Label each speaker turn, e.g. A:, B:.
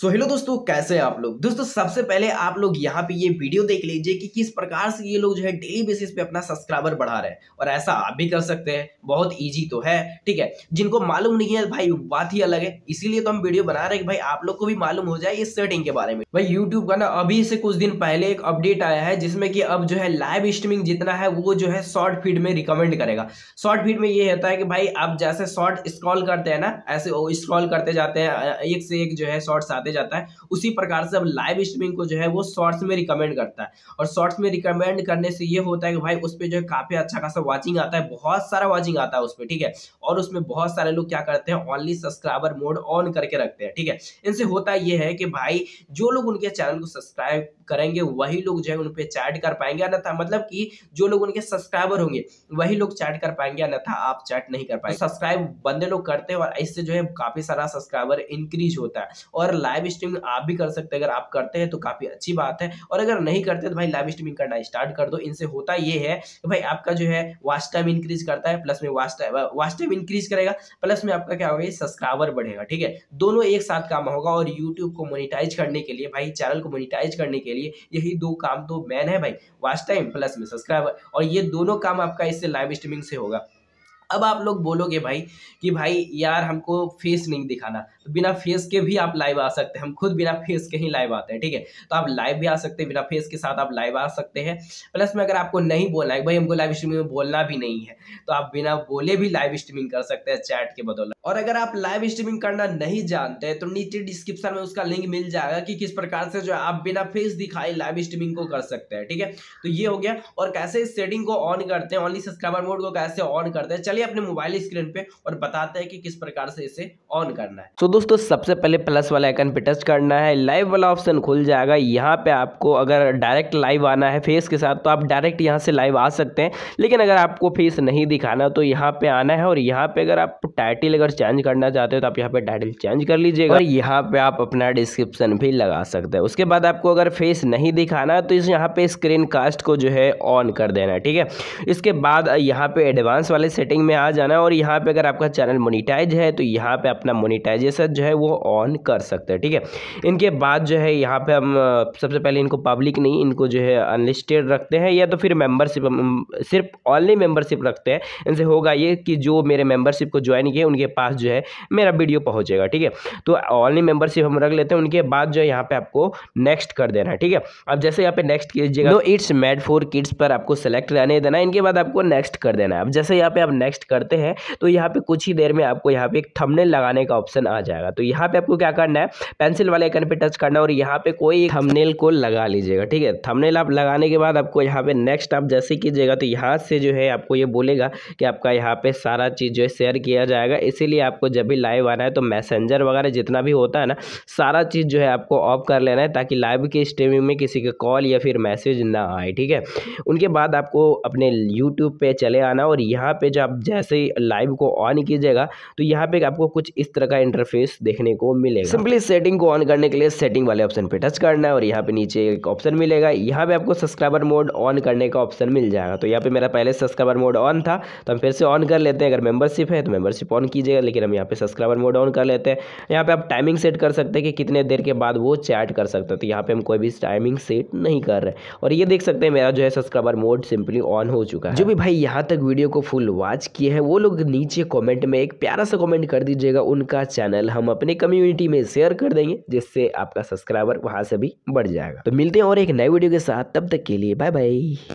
A: सो so, hello दोस्तों कैसे हैं आप लोग दोस्तों सबसे पहले आप लोग यहाँ पे ये वीडियो देख लीजिए कि किस प्रकार से ये लोग जो है डेली बेसिस पे अपना सब्सक्राइबर बढ़ा रहे हैं और ऐसा आप भी कर सकते हैं बहुत इजी तो है ठीक है जिनको मालूम नहीं है भाई बात ही अलग है इसीलिए तो हम वीडियो बना रहे हैं कि भाई आप लोग को भी मालूम हो जाए इस सेटिंग के बारे में भाई यूट्यूब का ना अभी से कुछ दिन पहले एक अपडेट आया है जिसमें कि अब जो है लाइव स्ट्रीमिंग जितना है वो जो है शॉर्ट फीड में रिकमेंड करेगा शॉर्ट फीड में ये होता है कि भाई आप जैसे शॉर्ट स्क्रॉल करते हैं ना ऐसे स्क्रॉल करते जाते हैं एक से एक जो है शॉर्ट्स आते बताते जाता है उसी प्रकार से अब लाइव स्ट्रीमिंग को जो है वो शॉर्ट्स में रिकमेंड करता है और शॉर्ट्स में रिकमेंड करने से ये होता है कि भाई उस पर जो है काफ़ी अच्छा खासा वॉचिंग आता है बहुत सारा वॉचिंग आता है उस पर ठीक है और उसमें बहुत सारे लोग क्या करते हैं ऑनली सब्सक्राइबर मोड ऑन करके रखते हैं ठीक है इनसे होता यह है कि भाई जो लोग उनके चैनल को सब्सक्राइब करेंगे वही लोग जो है उन पर चैट कर पाएंगे अन्यथा मतलब कि जो लोग उनके सब्सक्राइबर होंगे वही लोग चैट कर पाएंगे अन्यथा आप चैट नहीं कर पाएंगे सब्सक्राइब तो बंदे लोग करते हैं और इससे जो है काफ़ी सारा सब्सक्राइबर इंक्रीज होता है और लाइव लाइव स्ट्रीमिंग आप भी कर सकते हैं अगर आप करते हैं तो काफ़ी अच्छी बात है और अगर नहीं करते तो भाई लाइव स्ट्रीमिंग करना स्टार्ट कर दो इनसे होता ये है कि भाई आपका जो है वाच टाइम इंक्रीज करता है प्लस में watch time watch time increase करेगा प्लस में आपका क्या होगा सब्सक्राइबर बढ़ेगा ठीक है दोनों एक साथ काम होगा और यूट्यूब को मोनिटाइज करने के लिए भाई चैनल को मोनिटाइज करने के लिए यही दो काम तो मैन है भाई वाच टाइम प्लस में सब्सक्राइबर और ये दोनों काम आपका इससे लाइव स्ट्रीमिंग से होगा अब आप लोग बोलोगे भाई कि भाई यार हमको फेस नहीं दिखाना तो बिना फेस के भी आप लाइव आ सकते हैं हम खुद बिना फेस के ही लाइव आते हैं ठीक है तो आप लाइव भी आ सकते हैं बिना फेस के साथ आप लाइव आ सकते हैं प्लस में अगर आपको नहीं बोलना है भाई हमको लाइव स्ट्रीमिंग में बोलना भी नहीं है तो आप बिना बोले भी लाइव स्ट्रीमिंग कर सकते हैं चैट के बदौलत और अगर आप लाइव स्ट्रीमिंग करना नहीं जानते तो नीचे डिस्क्रिप्शन में उसका लिंक मिल जाएगा कि किस प्रकार से जो आप बिना फेस दिखाए लाइव स्ट्रीमिंग को कर सकते हैं ठीक है तो ये हो गया और कैसे सेटिंग को ऑन करते हैं ऑनली सब्सक्राइबर मोड को कैसे ऑन करते हैं चल चलिए अपने मोबाइल स्क्रीन पे और बताते हैं कि किस प्रकार से इसे ऑन करना है तो दोस्तों सबसे पहले प्लस वाला आइकन पे टच करना है लाइव वाला ऑप्शन खुल जाएगा यहाँ पे आपको अगर डायरेक्ट लाइव आना है फेस के साथ तो आप डायरेक्ट यहाँ से लाइव आ सकते हैं लेकिन अगर आपको फेस नहीं दिखाना तो यहाँ पे आना है और यहाँ पे अगर आप टाइटिल अगर चेंज करना चाहते हो तो आप यहाँ पे टाइटिल चेंज कर लीजिएगा यहाँ पे आप अपना डिस्क्रिप्शन भी लगा सकते हैं उसके बाद आपको अगर फेस नहीं दिखाना तो इस यहाँ पे स्क्रीन कास्ट को जो है ऑन कर देना है ठीक है इसके बाद यहाँ पे एडवांस वाले सेटिंग में आ जाना है और यहाँ पे अगर आपका चैनल मोनिटाइज है तो यहाँ पे अपना मोनिटाइजेशन जो है वो ऑन कर सकते हैं ठीक है इनके बाद जो है यहाँ पे हम सबसे पहले इनको पब्लिक नहीं इनको जो है अनलिस्टेड रखते हैं या तो फिर मेम्बरशिप सिर्फ ऑनली मेम्बरशिप रखते हैं इनसे होगा ये कि जो मेरे मेंबरशिप को ज्वाइन किए उनके पास जो है मेरा वीडियो पहुँचेगा ठीक है तो ऑनली मेंबरशिप हम रख लेते हैं उनके बाद जो है यहाँ पर आपको नेक्स्ट कर देना है ठीक है अब जैसे यहाँ पे नेक्स्ट कीजिएगा तो इट्स मेड फॉर किड्स पर आपको सेलेक्ट रहने देना है इनके बाद आपको नेक्स्ट कर देना है अब जैसे यहाँ पे आप नेक्स्ट नेक्स्ट करते हैं तो यहाँ पे कुछ ही देर में आपको यहाँ पे एक थंबनेल लगाने का ऑप्शन आ जाएगा तो यहाँ पे आपको क्या करना है पेंसिल वाले आइकन पे टच करना है और यहाँ पे कोई थंबनेल को लगा लीजिएगा ठीक है थंबनेल आप लगाने के बाद आपको यहाँ पे नेक्स्ट आप जैसे कीजिएगा तो यहाँ से जो है आपको ये बोलेगा कि आपका यहाँ पे सारा चीज़ जो है शेयर किया जाएगा इसीलिए आपको जब भी लाइव आना है तो मैसेंजर वगैरह जितना भी होता है ना सारा चीज़ जो है आपको ऑफ कर लेना है ताकि लाइव की स्ट्रीमिंग में किसी का कॉल या फिर मैसेज ना आए ठीक है उनके बाद आपको अपने यूट्यूब पे चले आना और यहाँ पे जो आप जैसे ही लाइव को ऑन कीजिएगा तो यहाँ पे आपको कुछ इस तरह का इंटरफेस देखने को मिलेगा सिंपली सेटिंग को ऑन करने के लिए सेटिंग वाले ऑप्शन पे टच करना है और यहाँ पे नीचे एक ऑप्शन मिलेगा यहाँ पे आपको सब्सक्राइबर मोड ऑन करने का ऑप्शन मिल जाएगा तो यहाँ पे मेरा पहले सब्सक्राइबर मोड ऑन था तो हम फिर से ऑन कर लेते हैं अगर मेंबरशिप है तो मेंबरशिप ऑन कीजिएगा लेकिन हम यहाँ पे सब्सक्राइबर मोड ऑन कर लेते हैं यहाँ पे आप टाइमिंग सेट कर सकते हैं कि कितने देर के बाद वो चैट कर सकते हैं तो यहाँ पे हम कोई भी टाइमिंग सेट नहीं कर रहे और ये देख सकते हैं मेरा जो है सब्सक्राइबर मोड सिंपली ऑन हो चुका है जो भी भाई यहाँ तक वीडियो को फुल वॉच किए हैं वो लोग नीचे कमेंट में एक प्यारा सा कमेंट कर दीजिएगा उनका चैनल हम अपने कम्युनिटी में शेयर कर देंगे जिससे आपका सब्सक्राइबर वहां से भी बढ़ जाएगा तो मिलते हैं और एक नए वीडियो के साथ तब तक के लिए बाय बाय